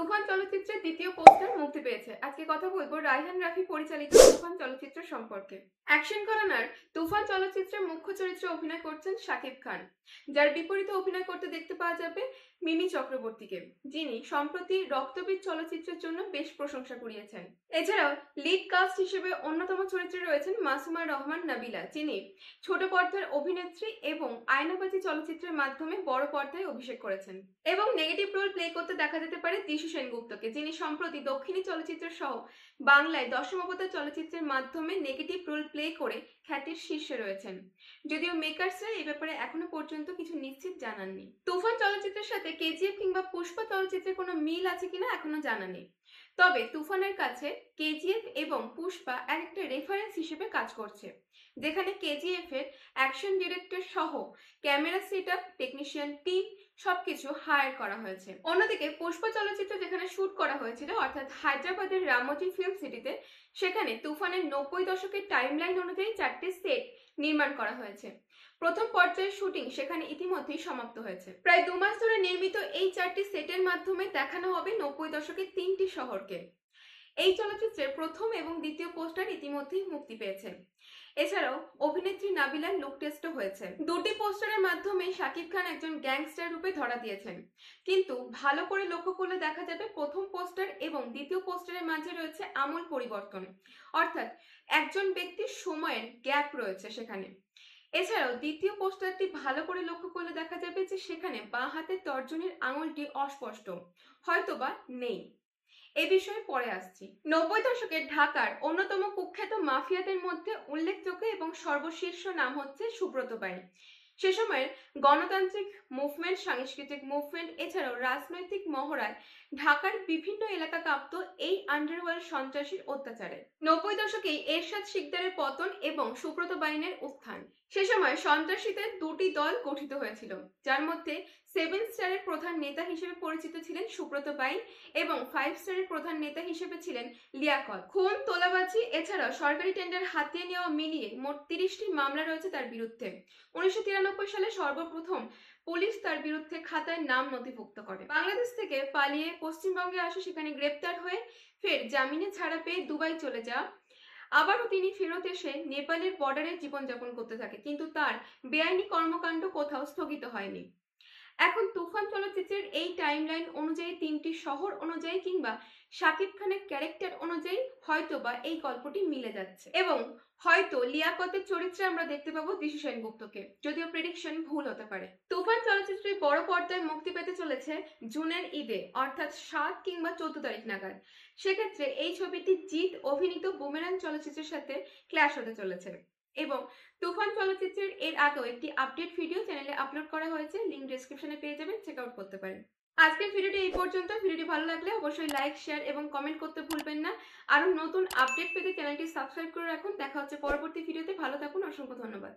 তুফান চলচ্চিত্রের দ্বিতীয় পোস্টার মুক্তি পেয়েছে আজকে কথা বলবো রায়হান রাফি পরিচালিত তুফান চলচ্চিত্র সম্পর্কে অ্যাকশন করানার তুফান চলচ্চিত্রের মুখ্য চরিত্রে অভিনয় করছেন শাকিব খান যার বিপরীতে অভিনয় করতে দেখতে পাওয়া যাবে মিমি চক্রবর্তীকে যিনি সম্প্রতি রক্তবীর চলচ্চিত্রের জন্য বেশ প্রশংসা কুড়িয়েছেন এছাড়াও লিড কাস্ট হিসেবে অন্যতম চরিত্রে রয়েছেন মাসুমা রহমান নাবিলা যিনি ছোট পর্দার অভিনেত্রী এবং আয়নাবাজি চলচ্চিত্রের মাধ্যমে বড় পর্দায় অভিষেক করেছেন এবং নেগেটিভ রোল প্লে করতে দেখা যেতে পারে দিশু সেনগুপ্তকে যিনি সম্প্রতি দক্ষিণী চলচ্চিত্র সহ বাংলায় দশম অবতার চলচ্চিত্রের মাধ্যমে নেগেটিভ রোল প্লে করে খ্যাতির শীর্ষে রয়েছেন যদিও মেকার্সরা এই ব্যাপারে এখনো পর্যন্ত কিছু নিশ্চিত জানাননি তুফান চলচ্চিত্রের সাথে কেজিএফ কিংবা পুষ্প চলচ্চিত্রের কোনো মিল আছে কিনা এখনো জানা নেই তবে তুফানের কাছে কেজিএফ এবং পুষ্পা এক একটা রেফারেন্স হিসেবে কাজ করছে যেখানে কেজিএফ এর অ্যাকশন ডিরেক্টর সহ camera set up technician team সবকিছু হায়ার করা হয়েছে অন্যদিকে পুষ্প চলচ্চিত্র যেখানে শুট করা হয়েছিল অর্থাৎ হায়দ্রাবাদের রামোজি ফিল্ম সিটিতে সেখানে তুফানের নব্বই দশকের টাইমলাইন অনুযায়ী চারটি সেট নির্মাণ করা হয়েছে হয়েছে প্রথম পর্যায়ের শুটিং সেখানে ইতিমধ্যেই সমাপ্ত হয়েছে প্রায় দু মাস ধরে নির্মিত এই চারটি সেটের মাধ্যমে দেখানো হবে নব্বই দশকের তিনটি শহরকে এই চলচ্চিত্রের প্রথম এবং দ্বিতীয় পোস্টার ইতিমধ্যেই মুক্তি পেয়েছে এছাড়াও অভিনেত্রী নাবিলার লুক টেস্টও হয়েছে দুটি পোস্টারের মাধ্যমে শাকিব খান একজন গ্যাংস্টার রূপে ধরা দিয়েছেন কিন্তু ভালো করে লক্ষ্য করলে দেখা যাবে প্রথম পোস্টার এবং দ্বিতীয় পোস্টারের মাঝে রয়েছে আমূল পরিবর্তন অর্থাৎ একজন ব্যক্তির সময়ের গ্যাপ রয়েছে সেখানে এছাড়াও দ্বিতীয় পোস্টারটি ভালো করে লক্ষ্য করলে দেখা যাবে যে সেখানে বাঁ হাতের তর্জনীর আঙুলটি অস্পষ্ট হয়তোবা নেই এ বিষয়ে পরে আসছি নব্বই দশকে ঢাকার অন্যতম কুখ্যাত মাফিয়াদের মধ্যে উল্লেখযোগ্য এবং সর্বশীর্ষ নাম হচ্ছে সুব্রত বাই সে সময়ের গণতান্ত্রিক মুভমেন্ট সাংস্কৃতিক মুভমেন্ট এছাড়াও রাজনৈতিক মহড়ায় ঢাকার বিভিন্ন এলাকা কাঁপত এই আন্ডারওয়ার্ল্ড সন্ত্রাসীর অত্যাচারে নব্বই দশকে এরশাদ শিকদারের পতন এবং সুব্রত বাইনের উত্থান সে সময় সন্ত্রাসীদের দুটি দল গঠিত হয়েছিল যার মধ্যে সেভেন স্টারের প্রধান নেতা হিসেবে পরিচিত ছিলেন সুব্রত বাইন এবং ফাইভ স্টারের প্রধান নেতা হিসেবে ছিলেন লিয়াকত খুন তোলাবাজি এছাড়াও সরকারি টেন্ডার হাতিয়ে নেওয়া মিলিয়ে মোট তিরিশটি মামলা রয়েছে তার বিরুদ্ধে উনিশশো উনিশশো সালে সর্বপ্রথম পুলিশ তার বিরুদ্ধে খাতায় নাম নথিভুক্ত করে বাংলাদেশ থেকে পালিয়ে পশ্চিমবঙ্গে আসে সেখানে গ্রেপ্তার হয়ে ফের জামিনে ছাড়া পেয়ে দুবাই চলে যা আবারও তিনি ফেরত এসে নেপালের বর্ডারে জীবনযাপন করতে থাকে কিন্তু তার বেআইনি কর্মকাণ্ড কোথাও স্থগিত হয়নি এখন তুফান চলচ্চিত্রের এই লাইন অনুযায়ী তিনটি শহর অনুযায়ী কিংবা শাকিব খানের ক্যারেক্টার অনুযায়ী হয়তো বা এই গল্পটি মিলে যাচ্ছে এবং হয়তো লিয়াকতের চরিত্রে আমরা দেখতে পাবো দিশু সেনগুপ্তকে যদিও প্রেডিকশন ভুল হতে পারে তুফান চলচ্চিত্রে বড় পর্দায় মুক্তি পেতে চলেছে জুনের ঈদে অর্থাৎ সাত কিংবা চোদ্দ তারিখ নাগাদ সেক্ষেত্রে এই ছবিটি জিৎ অভিনীত বুমেরান চলচ্চিত্রের সাথে ক্ল্যাশ হতে চলেছে এবং তুফান চলচ্চিত্রের এর আগেও একটি আপডেট ভিডিও চ্যানেলে আপলোড করা হয়েছে লিঙ্ক ডিসক্রিপশনে পেয়ে যাবেন চেক আউট করতে পারেন আজকের ভিডিওটি এই পর্যন্ত ভিডিওটি ভালো লাগলে অবশ্যই লাইক শেয়ার এবং কমেন্ট করতে ভুলবেন না আরও নতুন আপডেট পেতে চ্যানেলটি সাবস্ক্রাইব করে রাখুন দেখা হচ্ছে পরবর্তী ভিডিওতে ভালো থাকুন অসংখ্য ধন্যবাদ